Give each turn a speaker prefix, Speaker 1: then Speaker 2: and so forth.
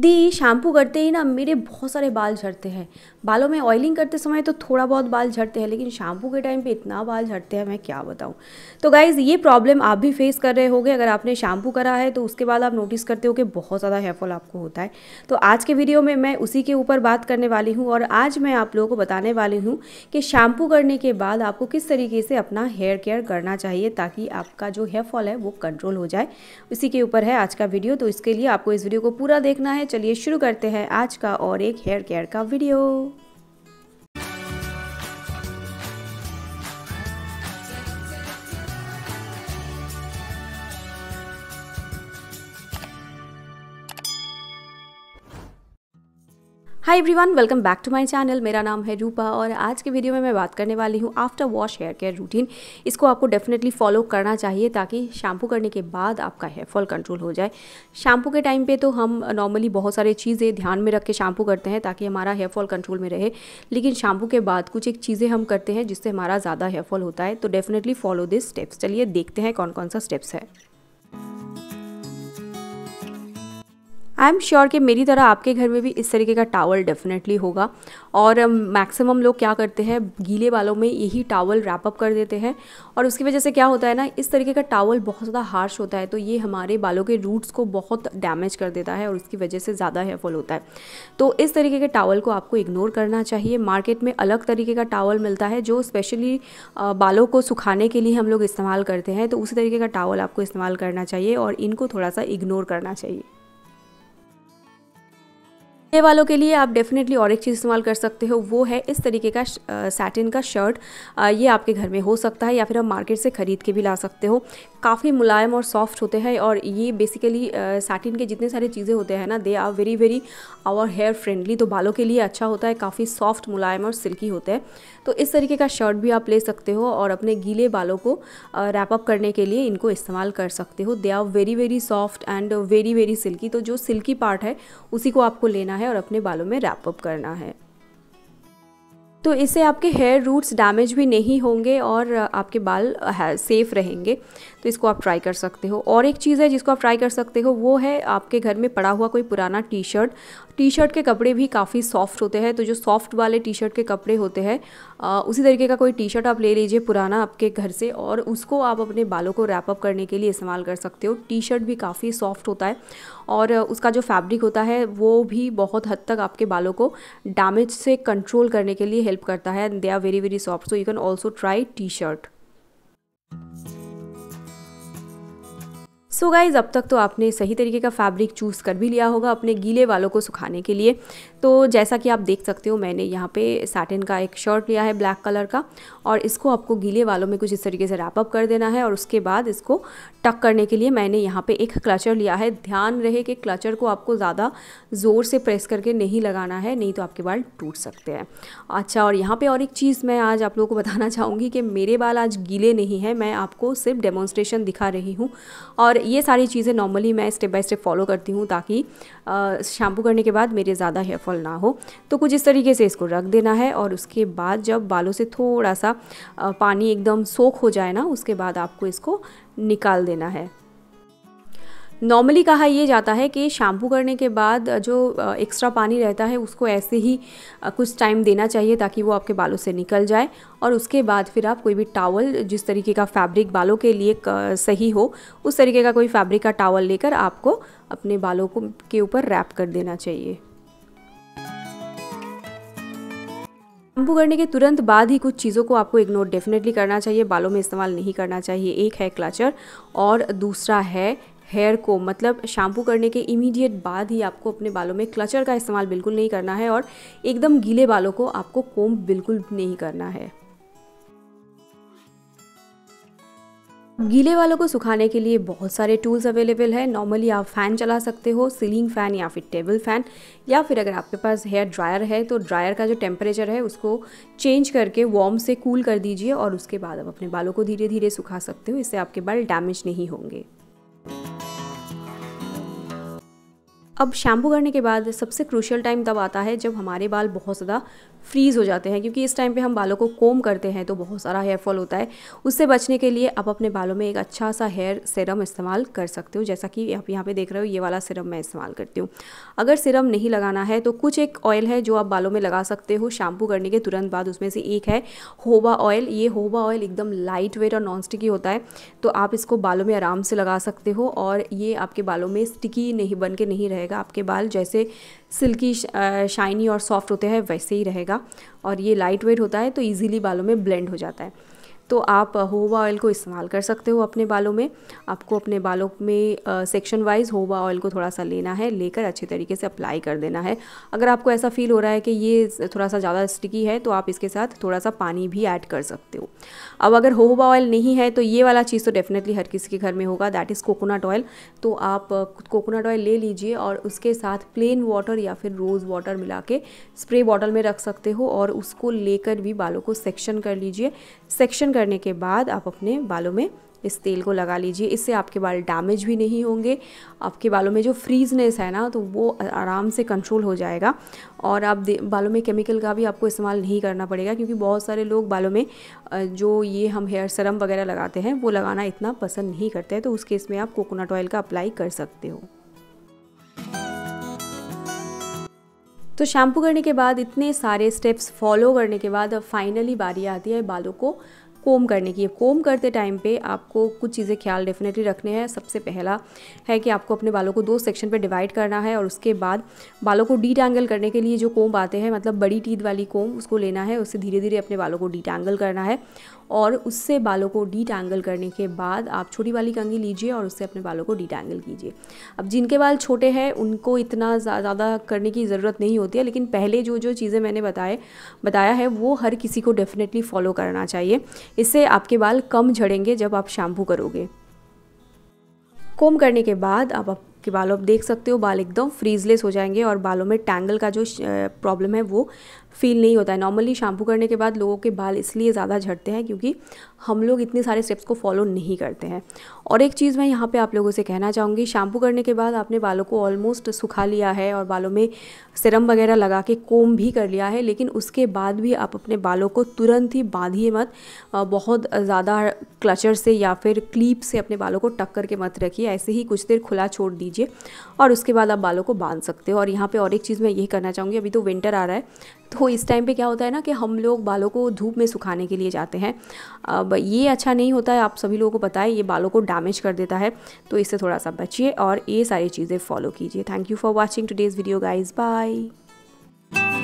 Speaker 1: दी shampoo करते ही ना मेरे बहुत सारे बाल झड़ते हैं बालों में ऑयलिंग करते समय तो थोड़ा बहुत बाल झड़ते हैं लेकिन शैम्पू के टाइम पे इतना बाल झड़ते हैं मैं क्या बताऊँ तो गाइज़ ये प्रॉब्लम आप भी फेस कर रहे होगे अगर आपने शैम्पू करा है तो उसके बाद आप नोटिस करते हो कि बहुत ज़्यादा हेयरफॉल आपको होता है तो आज के वीडियो में मैं उसी के ऊपर बात करने वाली हूँ और आज मैं आप लोगों को बताने वाली हूँ कि शैम्पू करने के बाद आपको किस तरीके से अपना हेयर केयर करना चाहिए ताकि आपका जो हेयरफॉल है वो कंट्रोल हो जाए उसी के ऊपर है आज का वीडियो तो इसके लिए आपको इस वीडियो को पूरा देखना है है चलिए शुरू करते हैं आज का और एक हेयर केयर का video hi everyone welcome back to my channel मेरा नाम है रूपा और आज के वीडियो में मैं बात करने वाली हूँ after wash hair care routine इसको आपको डेफिनेटली फॉलो करना चाहिए ताकि शैम्पू करने के बाद आपका हेयर फॉल कंट्रोल हो जाए शैम्पू के टाइम पे तो हम नॉर्मली बहुत सारी चीज़ें ध्यान में रख के शैम्पू करते हैं ताकि हमारा हेयर फॉल कंट्रोल में रहे लेकिन शैम्पू के बाद कुछ एक चीज़ें हम करते हैं जिससे हमारा ज़्यादा हेयरफॉल होता है तो डेफिनेटली फॉलो दिस स्टेप्स चलिए देखते हैं कौन कौन सा स्टेप्स है आई एम श्योर कि मेरी तरह आपके घर में भी इस तरीके का टावल डेफिनेटली होगा और मैक्सिमम um, लोग क्या करते हैं गीले बालों में यही टावल रैपअप कर देते हैं और उसकी वजह से क्या होता है ना इस तरीके का टावल बहुत ज़्यादा हार्श होता है तो ये हमारे बालों के रूट्स को बहुत डैमेज कर देता है और उसकी वजह से ज़्यादा हेयरफॉल होता है तो इस तरीके के टावल को आपको इग्नोर करना चाहिए मार्केट में अलग तरीके का टावल मिलता है जो स्पेशली बालों को सुखाने के लिए हम लोग इस्तेमाल करते हैं तो उसी तरीके का टावल आपको इस्तेमाल करना चाहिए और इनको थोड़ा सा इग्नोर करना चाहिए नए वालों के लिए आप डेफिनेटली और एक चीज़ इस्तेमाल कर सकते हो वो है इस तरीके का सैटिन का शर्ट ये आपके घर में हो सकता है या फिर आप मार्केट से ख़रीद के भी ला सकते हो काफ़ी मुलायम और सॉफ्ट होते हैं और ये बेसिकली सैटिन के जितने सारे चीज़ें होते हैं ना they are very very our hair friendly तो बालों के लिए अच्छा होता है काफ़ी सॉफ्ट मुलायम और सिल्की होता है तो इस तरीके का शर्ट भी आप ले सकते हो और अपने गीले बालों को रैप अप करने के लिए इनको इस्तेमाल कर सकते हो they are very very soft and very very silky तो जो सिल्की पार्ट है उसी को आपको लेना है है और अपने बालों में रैपअप करना है तो इससे आपके हेयर रूट्स डैमेज भी नहीं होंगे और आपके बाल सेफ़ uh, रहेंगे तो इसको आप ट्राई कर सकते हो और एक चीज़ है जिसको आप ट्राई कर सकते हो वो है आपके घर में पड़ा हुआ कोई पुराना टी शर्ट टी शर्ट के कपड़े भी काफ़ी सॉफ्ट होते हैं तो जो सॉफ्ट वाले टी शर्ट के कपड़े होते हैं uh, उसी तरीके का कोई टी शर्ट आप ले लीजिए पुराना आपके घर से और उसको आप अपने बालों को रैपअप करने के लिए इस्तेमाल कर सकते हो टी शर्ट भी काफ़ी सॉफ्ट होता है और उसका जो फैब्रिक होता है वो भी बहुत हद तक आपके बालों को डैमेज से कंट्रोल करने के लिए हेल्प करता है and they are very very soft so you can also try T shirt so guys अब तक तो आपने सही तरीके का फैब्रिक चूज़ कर भी लिया होगा अपने गीले वालों को सुखाने के लिए तो जैसा कि आप देख सकते हो मैंने यहाँ पे सैटिन का एक शर्ट लिया है ब्लैक कलर का और इसको आपको गीले वालों में कुछ इस तरीके से रैपअप कर देना है और उसके बाद इसको टक करने के लिए मैंने यहाँ पर एक क्लचर लिया है ध्यान रहे कि क्लचर को आपको ज़्यादा ज़ोर से प्रेस करके नहीं लगाना है नहीं तो आपके बाल टूट सकते हैं अच्छा और यहाँ पर और एक चीज़ मैं आज आप लोगों को बताना चाहूँगी कि मेरे बाल आज गीले नहीं हैं मैं आपको सिर्फ डेमोन्स्ट्रेशन दिखा रही हूँ और ये सारी चीज़ें नॉर्मली मैं स्टेप बाय स्टेप फॉलो करती हूँ ताकि शैम्पू करने के बाद मेरे ज़्यादा हेयरफॉल ना हो तो कुछ इस तरीके से इसको रख देना है और उसके बाद जब बालों से थोड़ा सा पानी एकदम सोख हो जाए ना उसके बाद आपको इसको निकाल देना है नॉर्मली कहा यह जाता है कि शैम्पू करने के बाद जो एक्स्ट्रा पानी रहता है उसको ऐसे ही कुछ टाइम देना चाहिए ताकि वो आपके बालों से निकल जाए और उसके बाद फिर आप कोई भी टावल जिस तरीके का फैब्रिक बालों के लिए सही हो उस तरीके का कोई फैब्रिक का टावल लेकर आपको अपने बालों को के ऊपर रैप कर देना चाहिए शैम्पू करने के तुरंत बाद ही कुछ चीज़ों को आपको इग्नोर डेफिनेटली करना चाहिए बालों में इस्तेमाल नहीं करना चाहिए एक है क्लचर और दूसरा है हेयर को मतलब शैम्पू करने के इमीडिएट बाद ही आपको अपने बालों में क्लचर का इस्तेमाल बिल्कुल नहीं करना है और एकदम गीले बालों को आपको कोम बिल्कुल नहीं करना है गीले बालों को सुखाने के लिए बहुत सारे टूल्स अवेलेबल है नॉर्मली आप फ़ैन चला सकते हो सीलिंग फ़ैन या फिर टेबल फ़ैन या फिर अगर आपके पास हेयर ड्रायर है तो ड्रायर का जो टेम्परेचर है उसको चेंज करके वार्म से कूल कर दीजिए और उसके बाद आप अपने बालों को धीरे धीरे सुखा सकते हो इससे आपके बाल डैमेज नहीं होंगे अब शैम्पू करने के बाद सबसे क्रूशियल टाइम तब आता है जब हमारे बाल बहुत ज़्यादा फ्रीज़ हो जाते हैं क्योंकि इस टाइम पे हम बालों को कोम करते हैं तो बहुत सारा हेयर फॉल होता है उससे बचने के लिए आप अपने बालों में एक अच्छा सा हेयर सिरम इस्तेमाल कर सकते हो जैसा कि आप यहाँ पे देख रहे हो ये वाला सिरम मैं इस्तेमाल करती हूँ अगर सिरम नहीं लगाना है तो कुछ एक ऑयल है जो आप बालों में लगा सकते हो शैम्पू करने के तुरंत बाद उसमें से एक है होबा ऑयल ये होबा ऑयल एकदम लाइट वेट और नॉन स्टिकी होता है तो आप इसको बालों में आराम से लगा सकते हो और ये आपके बालों में स्टिकी नहीं बन के नहीं रहेगा रहेगा आपके बाल जैसे सिल्की शाइनी और सॉफ्ट होते हैं वैसे ही रहेगा और ये लाइट वेट होता है तो ईजिली बालों में ब्लेंड हो जाता है तो आप होवा uh, ऑयल को इस्तेमाल कर सकते हो अपने बालों में आपको अपने बालों में सेक्शन वाइज होवा ऑयल को थोड़ा सा लेना है लेकर अच्छे तरीके से अप्लाई कर देना है अगर आपको ऐसा फील हो रहा है कि ये थोड़ा सा ज़्यादा स्टिकी है तो आप इसके साथ थोड़ा सा पानी भी ऐड कर सकते हो अब अगर होवा ऑयल नहीं है तो ये वाला चीज़ तो डेफिनेटली हर किसी के घर में होगा दैट इज़ कोकोनट ऑयल तो आप कोकोनट uh, ऑयल ले लीजिए और उसके साथ प्लेन वाटर या फिर रोज़ वाटर मिला के स्प्रे बॉटल में रख सकते हो और उसको लेकर भी बालों को सेक्शन कर लीजिए सेक्शन करने के बाद आप अपने बालों में इस तेल को लगा लीजिए इससे आपके बाल डैमेज भी नहीं होंगे आपके बालों में जो फ्रीजनेस है ना तो वो आराम से कंट्रोल हो जाएगा और आप बालों में केमिकल का भी आपको इस्तेमाल नहीं करना पड़ेगा क्योंकि बहुत सारे लोग बालों में जो ये हम हेयर सरम वगैरह लगाते हैं वो लगाना इतना पसंद नहीं करते हैं तो उस केस में आप कोकोनट ऑयल का अप्लाई कर सकते हो तो शैम्पू करने के बाद इतने सारे स्टेप्स फॉलो करने के बाद अब फाइनली बारी आती है बालों को कोम करने की है कोम करते टाइम पे आपको कुछ चीज़ें ख्याल डेफिनेटली रखने हैं सबसे पहला है कि आपको अपने बालों को दो सेक्शन पर डिवाइड करना है और उसके बाद बालों को टैंगल करने के लिए जो कोम आते हैं मतलब बड़ी टीथ वाली कोम उसको लेना है उससे धीरे धीरे अपने बालों को डीटैंगल करना है और उससे बालों को डीटैंगल करने के बाद आप छोटी वाली कंगी लीजिए और उससे अपने बालों को टैंगल कीजिए अब जिनके बाल छोटे हैं उनको इतना ज़्यादा करने की ज़रूरत नहीं होती है लेकिन पहले जो जो चीज़ें मैंने बताए बताया है वो हर किसी को डेफिनेटली फॉलो करना चाहिए इससे आपके बाल कम झड़ेंगे जब आप शैम्पू करोगे कोम करने के बाद आप आपके बालों आप देख सकते हो बाल एकदम फ्रीजलेस हो जाएंगे और बालों में टैंगल का जो प्रॉब्लम है वो फील नहीं होता है नॉर्मली शैम्पू करने के बाद लोगों के बाल इसलिए ज़्यादा झड़ते हैं क्योंकि हम लोग इतने सारे स्टेप्स को फॉलो नहीं करते हैं और एक चीज़ मैं यहाँ पे आप लोगों से कहना चाहूँगी शैम्पू करने के बाद आपने बालों को ऑलमोस्ट सुखा लिया है और बालों में सिरम वगैरह लगा के कोम भी कर लिया है लेकिन उसके बाद भी आप अपने बालों को तुरंत ही बांधिए मत बहुत ज़्यादा क्लचर से या फिर क्लीप से अपने बालों को टक करके मत रखिए ऐसे ही कुछ देर खुला छोड़ दीजिए और उसके बाद आप बालों को बांध सकते हो और यहाँ पर और एक चीज़ मैं यही करना चाहूँगी अभी तो विंटर आ रहा है तो इस टाइम पे क्या होता है ना कि हम लोग बालों को धूप में सुखाने के लिए जाते हैं अब ये अच्छा नहीं होता है आप सभी लोगों को पता है ये बालों को डैमेज कर देता है तो इससे थोड़ा सा बचिए और ये सारी चीज़ें फॉलो कीजिए thank you for watching today's video guys bye